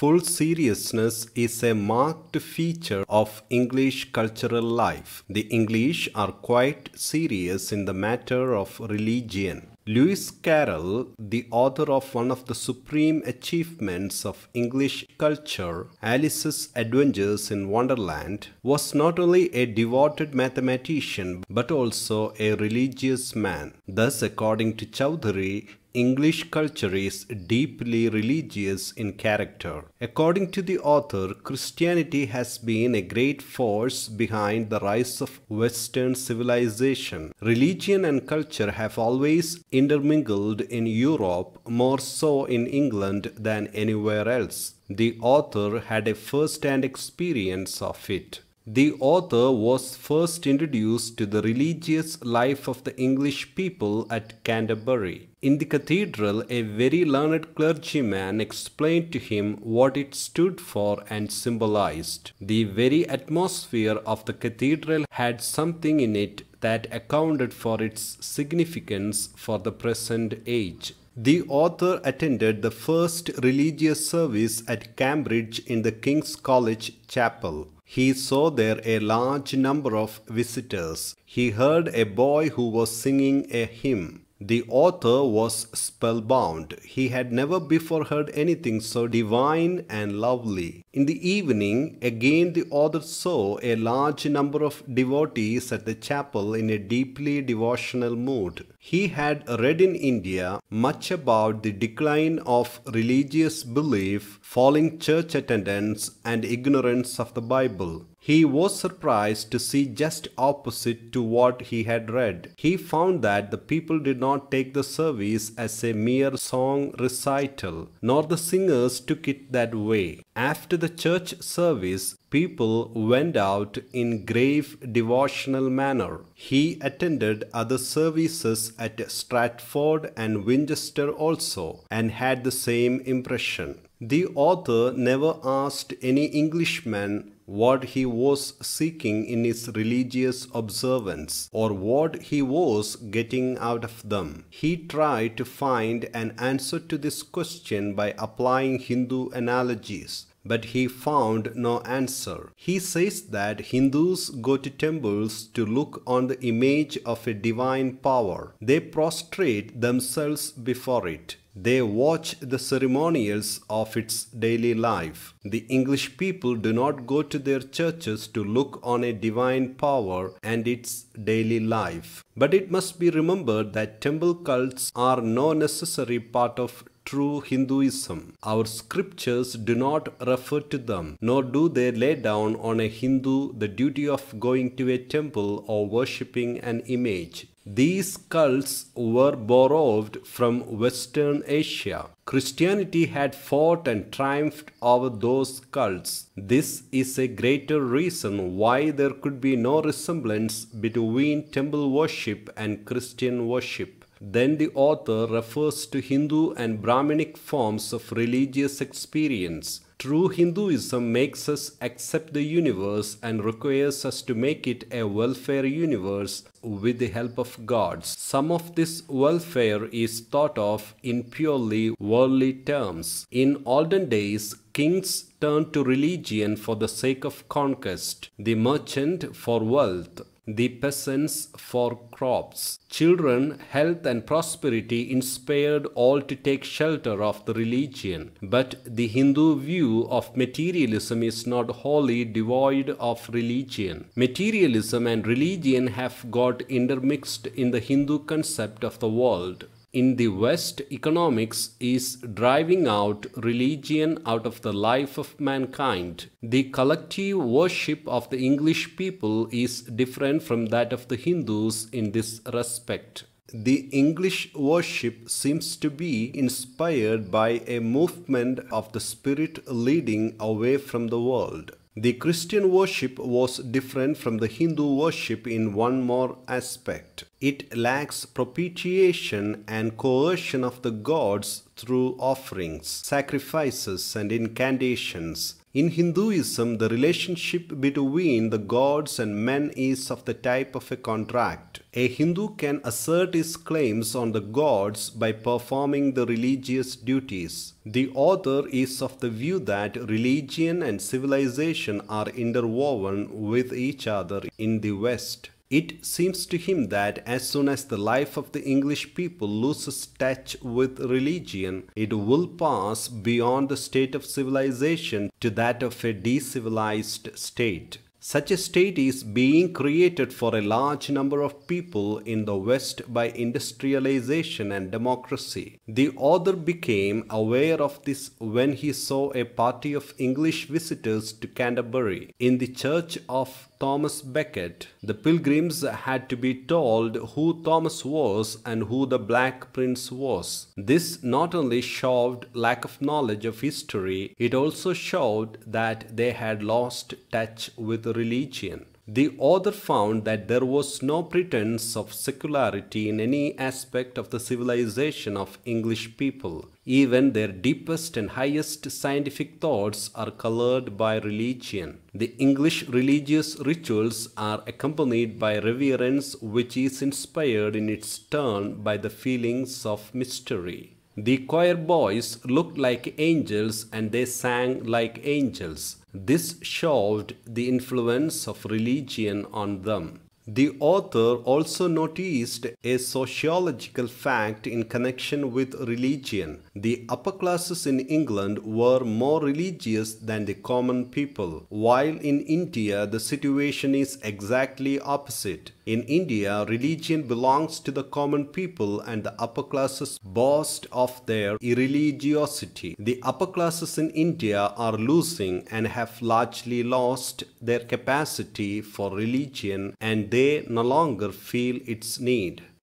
full seriousness is a marked feature of English cultural life. The English are quite serious in the matter of religion. Lewis Carroll, the author of one of the supreme achievements of English culture, Alice's Adventures in Wonderland, was not only a devoted mathematician but also a religious man. Thus, according to Chowdhury, English culture is deeply religious in character. According to the author, Christianity has been a great force behind the rise of Western civilization. Religion and culture have always intermingled in Europe, more so in England than anywhere else. The author had a first-hand experience of it. The author was first introduced to the religious life of the English people at Canterbury. In the cathedral, a very learned clergyman explained to him what it stood for and symbolized. The very atmosphere of the cathedral had something in it that accounted for its significance for the present age. The author attended the first religious service at Cambridge in the King's College Chapel. He saw there a large number of visitors. He heard a boy who was singing a hymn. The author was spellbound. He had never before heard anything so divine and lovely. In the evening, again the author saw a large number of devotees at the chapel in a deeply devotional mood. He had read in India much about the decline of religious belief, falling church attendance, and ignorance of the Bible. He was surprised to see just opposite to what he had read. He found that the people did not take the service as a mere song recital, nor the singers took it that way. After the church service, people went out in grave devotional manner. He attended other services at Stratford and Winchester also and had the same impression. The author never asked any Englishman what he was seeking in his religious observance or what he was getting out of them. He tried to find an answer to this question by applying Hindu analogies but he found no answer. He says that Hindus go to temples to look on the image of a divine power. They prostrate themselves before it. They watch the ceremonials of its daily life. The English people do not go to their churches to look on a divine power and its daily life. But it must be remembered that temple cults are no necessary part of true Hinduism. Our scriptures do not refer to them, nor do they lay down on a Hindu the duty of going to a temple or worshipping an image. These cults were borrowed from Western Asia. Christianity had fought and triumphed over those cults. This is a greater reason why there could be no resemblance between temple worship and Christian worship. Then the author refers to Hindu and Brahminic forms of religious experience True Hinduism makes us accept the universe and requires us to make it a welfare universe with the help of gods. Some of this welfare is thought of in purely worldly terms. In olden days, kings turned to religion for the sake of conquest, the merchant for wealth, the peasants for crops. Children, health and prosperity inspired all to take shelter of the religion. But the Hindu view of materialism is not wholly devoid of religion. Materialism and religion have got intermixed in the Hindu concept of the world. In the West, economics is driving out religion out of the life of mankind. The collective worship of the English people is different from that of the Hindus in this respect. The English worship seems to be inspired by a movement of the spirit leading away from the world. The Christian worship was different from the Hindu worship in one more aspect. It lacks propitiation and coercion of the gods through offerings, sacrifices, and incantations. In Hinduism, the relationship between the gods and men is of the type of a contract. A Hindu can assert his claims on the gods by performing the religious duties. The author is of the view that religion and civilization are interwoven with each other in the West. It seems to him that as soon as the life of the English people loses touch with religion, it will pass beyond the state of civilization to that of a decivilized state. Such a state is being created for a large number of people in the West by industrialization and democracy. The author became aware of this when he saw a party of English visitors to Canterbury. In the church of Thomas Becket, the pilgrims had to be told who Thomas was and who the Black Prince was. This not only showed lack of knowledge of history, it also showed that they had lost touch with religion. The author found that there was no pretense of secularity in any aspect of the civilization of English people. Even their deepest and highest scientific thoughts are colored by religion. The English religious rituals are accompanied by reverence which is inspired in its turn by the feelings of mystery. The choir boys looked like angels and they sang like angels. This showed the influence of religion on them. The author also noticed a sociological fact in connection with religion. The upper classes in England were more religious than the common people, while in India the situation is exactly opposite. In India, religion belongs to the common people and the upper classes boast of their irreligiosity. The upper classes in India are losing and have largely lost their capacity for religion and they no longer feel its need.